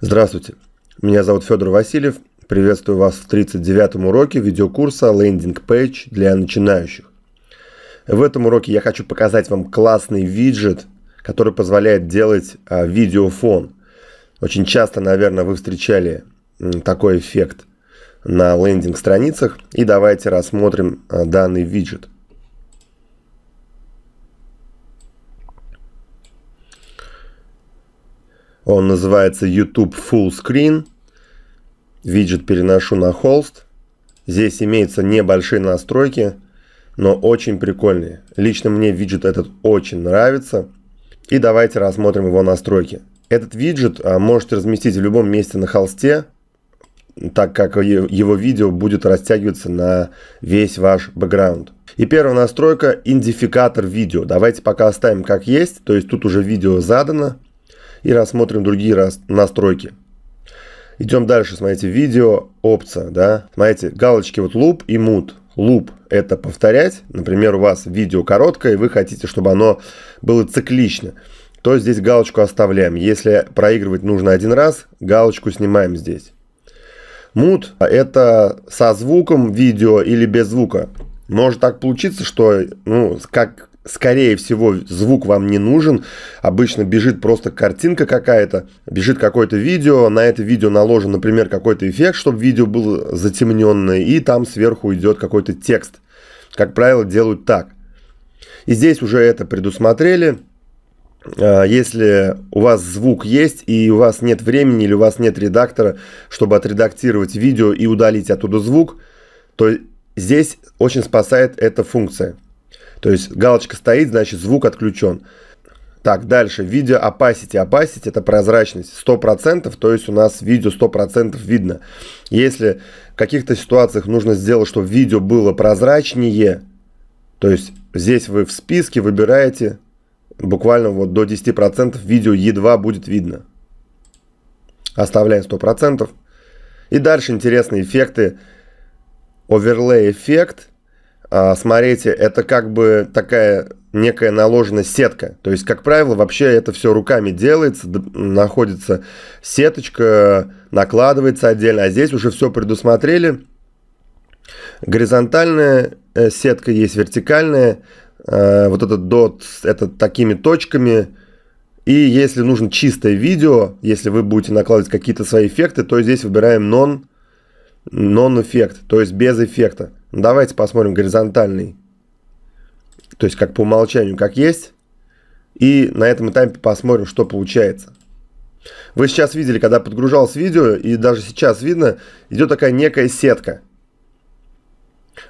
Здравствуйте, меня зовут Федор Васильев. Приветствую вас в 39-м уроке видеокурса «Лендинг пейдж для начинающих». В этом уроке я хочу показать вам классный виджет, который позволяет делать а, видеофон. Очень часто, наверное, вы встречали такой эффект на лендинг страницах. И давайте рассмотрим а, данный виджет. Он называется YouTube Full Screen. Виджет переношу на холст. Здесь имеются небольшие настройки, но очень прикольные. Лично мне виджет этот очень нравится. И давайте рассмотрим его настройки. Этот виджет а, можете разместить в любом месте на холсте, так как его видео будет растягиваться на весь ваш бэкграунд. И первая настройка – идентификатор видео. Давайте пока оставим как есть, то есть тут уже видео задано и рассмотрим другие настройки. Идем дальше, смотрите, видео, опция, да. Смотрите, галочки вот loop и mute. Loop – это повторять. Например, у вас видео короткое, и вы хотите, чтобы оно было циклично. То здесь галочку оставляем. Если проигрывать нужно один раз, галочку снимаем здесь. Мут – это со звуком видео или без звука. Может так получиться, что, ну, как скорее всего, звук вам не нужен. Обычно бежит просто картинка какая-то, бежит какое-то видео, на это видео наложен, например, какой-то эффект, чтобы видео было затемненное, и там сверху идет какой-то текст. Как правило, делают так. И здесь уже это предусмотрели. А, если у вас звук есть и у вас нет времени или у вас нет редактора, чтобы отредактировать видео и удалить оттуда звук, то здесь очень спасает эта функция – то есть галочка стоит, значит звук отключен. Так, дальше. Видео opacity. Opacity – это прозрачность. 100%, то есть у нас видео 100% видно. Если в каких-то ситуациях нужно сделать, чтобы видео было прозрачнее, то есть здесь вы в списке выбираете буквально вот до 10% видео едва будет видно. Оставляем 100%. И дальше интересные эффекты. Overlay эффект – а, смотрите, это как бы такая некая наложена сетка. То есть, как правило, вообще это все руками делается, находится сеточка, накладывается отдельно, а здесь уже все предусмотрели. Горизонтальная э, сетка есть, вертикальная, э, вот этот дот, это такими точками. И если нужно чистое видео, если вы будете накладывать какие-то свои эффекты, то здесь выбираем non, non-эффект, то есть без эффекта. Давайте посмотрим горизонтальный. То есть как по умолчанию, как есть. И на этом этапе посмотрим, что получается. Вы сейчас видели, когда подгружалось видео, и даже сейчас видно, идет такая некая сетка.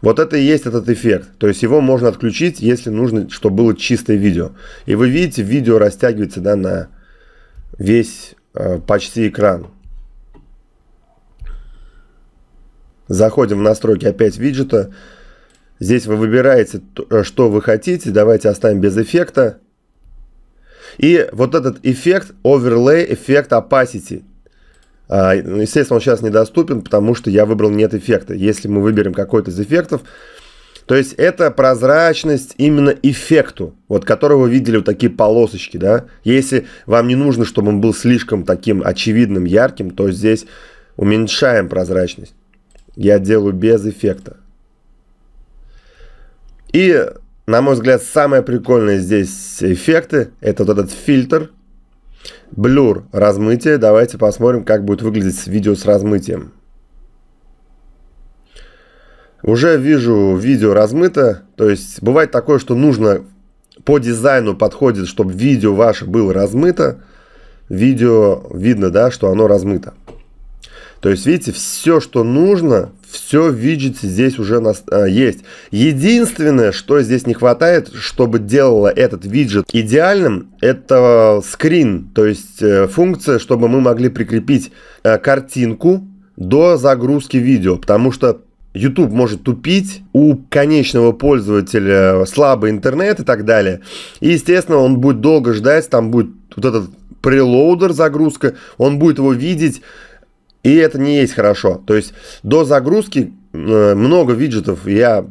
Вот это и есть этот эффект. То есть его можно отключить, если нужно, чтобы было чистое видео. И вы видите, видео растягивается да, на весь э, почти экран. Заходим в настройки опять виджета. Здесь вы выбираете, э, что вы хотите. Давайте оставим без эффекта. И вот этот эффект, overlay, эффект opacity. А, ну, естественно, он сейчас недоступен, потому что я выбрал нет эффекта. Если мы выберем какой-то из эффектов, то есть это прозрачность именно эффекту, вот которого вы видели вот такие полосочки, да. Если вам не нужно, чтобы он был слишком таким очевидным, ярким, то здесь уменьшаем прозрачность я делаю без эффекта. И, на мой взгляд, самое прикольное здесь эффекты – это вот этот фильтр, блюр, размытие. Давайте посмотрим, как будет выглядеть видео с размытием. Уже вижу видео размыто, то есть бывает такое, что нужно по дизайну подходит, чтобы видео ваше было размыто. Видео видно, да, что оно размыто. То есть, видите, все, что нужно, все виджет здесь уже нас, а, есть. Единственное, что здесь не хватает, чтобы делало этот виджет идеальным, это скрин, то есть э, функция, чтобы мы могли прикрепить э, картинку до загрузки видео, потому что YouTube может тупить, у конечного пользователя слабый интернет и так далее. И, естественно, он будет долго ждать, там будет вот этот прелоудер загрузка, он будет его видеть и это не есть хорошо. То есть до загрузки э, много виджетов я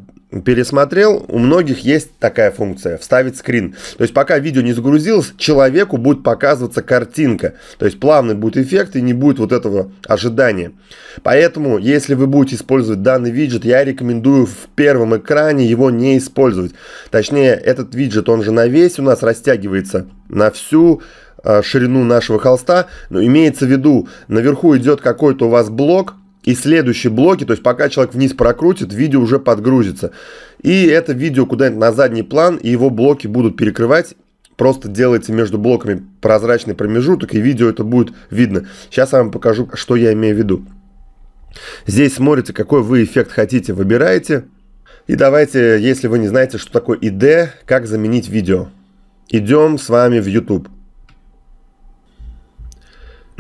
пересмотрел, у многих есть такая функция, вставить скрин. То есть пока видео не загрузилось, человеку будет показываться картинка. То есть плавный будет эффект и не будет вот этого ожидания. Поэтому, если вы будете использовать данный виджет, я рекомендую в первом экране его не использовать. Точнее, этот виджет, он же на весь у нас растягивается на всю Э, ширину нашего холста, но имеется в виду, наверху идет какой-то у вас блок, и следующие блоки, то есть пока человек вниз прокрутит, видео уже подгрузится. И это видео куда-нибудь на задний план, и его блоки будут перекрывать. Просто делайте между блоками прозрачный промежуток, и видео это будет видно. Сейчас я вам покажу, что я имею в виду. Здесь смотрите, какой вы эффект хотите, выбираете. И давайте, если вы не знаете, что такое ID, как заменить видео. Идем с вами в YouTube.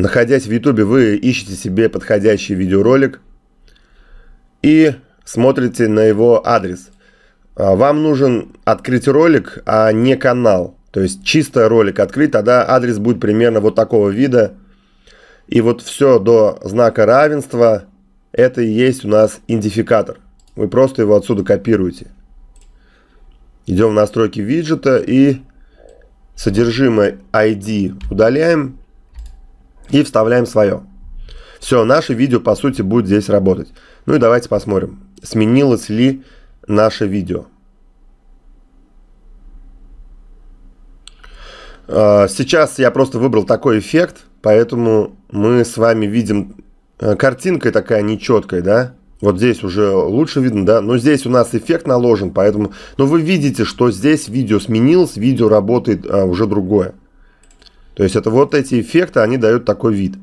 Находясь в YouTube, вы ищете себе подходящий видеоролик и смотрите на его адрес. А, вам нужен открыть ролик, а не канал. То есть чисто ролик открыть, тогда адрес будет примерно вот такого вида. И вот все до знака равенства, это и есть у нас идентификатор. Вы просто его отсюда копируете. Идем в настройки виджета и содержимое ID удаляем и вставляем свое. Все, наше видео по сути будет здесь работать. Ну и давайте посмотрим, сменилось ли наше видео. А, сейчас я просто выбрал такой эффект, поэтому мы с вами видим э, картинкой такая нечеткая, да? Вот здесь уже лучше видно, да? Но здесь у нас эффект наложен, поэтому... Но ну, вы видите, что здесь видео сменилось, видео работает а, уже другое. То есть это вот эти эффекты, они дают такой вид.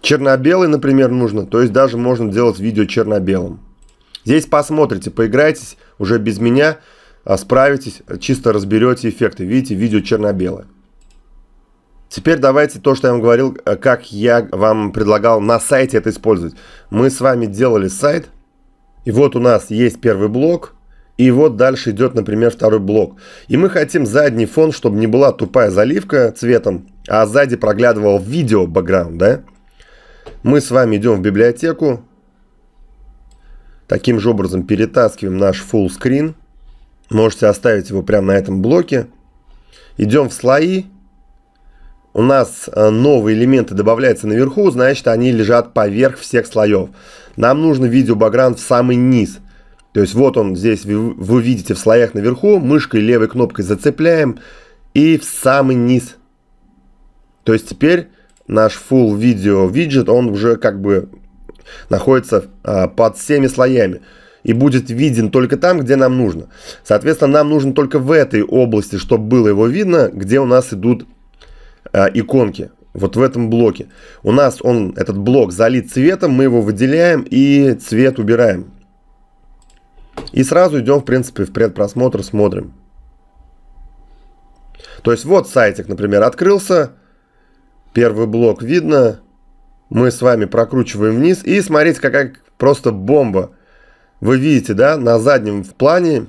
Черно-белый, например, нужно, то есть даже можно делать видео черно-белым. Здесь посмотрите, поиграйтесь уже без меня, а, справитесь, чисто разберете эффекты. Видите, видео черно-белое. Теперь давайте то, что я вам говорил, э, как я вам предлагал на сайте это использовать. Мы с вами делали сайт, и вот у нас есть первый блок – и вот дальше идет, например, второй блок. И мы хотим задний фон, чтобы не была тупая заливка цветом, а сзади проглядывал видео бэкграунд, да? Мы с вами идем в библиотеку. Таким же образом перетаскиваем наш full screen. Можете оставить его прямо на этом блоке. Идем в слои. У нас э, новые элементы добавляются наверху, значит они лежат поверх всех слоев. Нам нужно видео бэкграунд в самый низ – то есть вот он здесь, вы, вы видите в слоях наверху, мышкой левой кнопкой зацепляем и в самый низ. То есть теперь наш full video виджет, он уже как бы находится а, под всеми слоями и будет виден только там, где нам нужно. Соответственно, нам нужно только в этой области, чтобы было его видно, где у нас идут а, иконки. Вот в этом блоке. У нас он, этот блок залит цветом, мы его выделяем и цвет убираем. И сразу идем, в принципе, в предпросмотр, смотрим. То есть вот сайтик, например, открылся. Первый блок видно. Мы с вами прокручиваем вниз. И смотрите, какая просто бомба. Вы видите, да, на заднем в плане,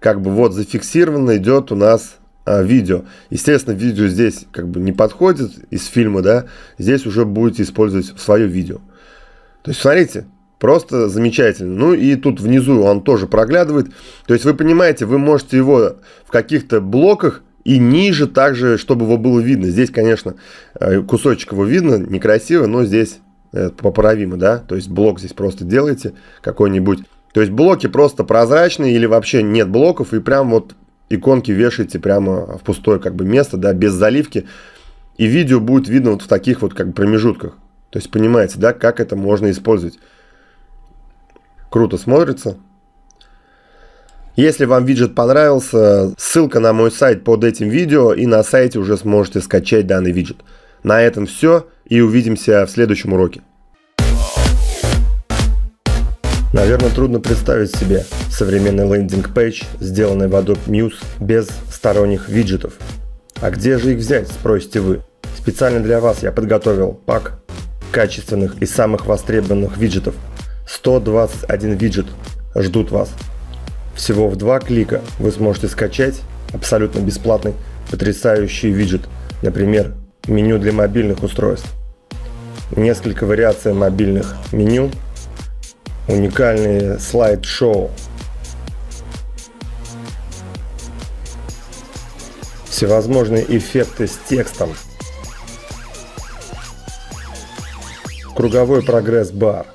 как бы вот зафиксировано идет у нас а, видео. Естественно, видео здесь как бы не подходит из фильма, да. Здесь уже будете использовать свое видео. То есть, смотрите, Просто замечательно. Ну и тут внизу он тоже проглядывает. То есть вы понимаете, вы можете его в каких-то блоках и ниже также, чтобы его было видно. Здесь, конечно, э, кусочек его видно, некрасиво, но здесь э, поправимо, да. То есть блок здесь просто делаете какой-нибудь. То есть блоки просто прозрачные или вообще нет блоков и прям вот иконки вешаете прямо в пустое как бы место, да, без заливки. И видео будет видно вот в таких вот как бы промежутках. То есть понимаете, да, как это можно использовать круто смотрится. Если вам виджет понравился, ссылка на мой сайт под этим видео и на сайте уже сможете скачать данный виджет. На этом все и увидимся в следующем уроке. Наверное, трудно представить себе современный лендинг-пейдж, сделанный в Adobe Muse без сторонних виджетов. А где же их взять, спросите вы? Специально для вас я подготовил пак качественных и самых востребованных виджетов 121 виджет ждут вас. Всего в два клика вы сможете скачать абсолютно бесплатный потрясающий виджет, например, меню для мобильных устройств. Несколько вариаций мобильных меню, уникальные слайд-шоу, всевозможные эффекты с текстом, круговой прогресс-бар –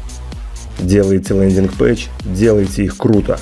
делаете лендинг-пэч, делайте их круто.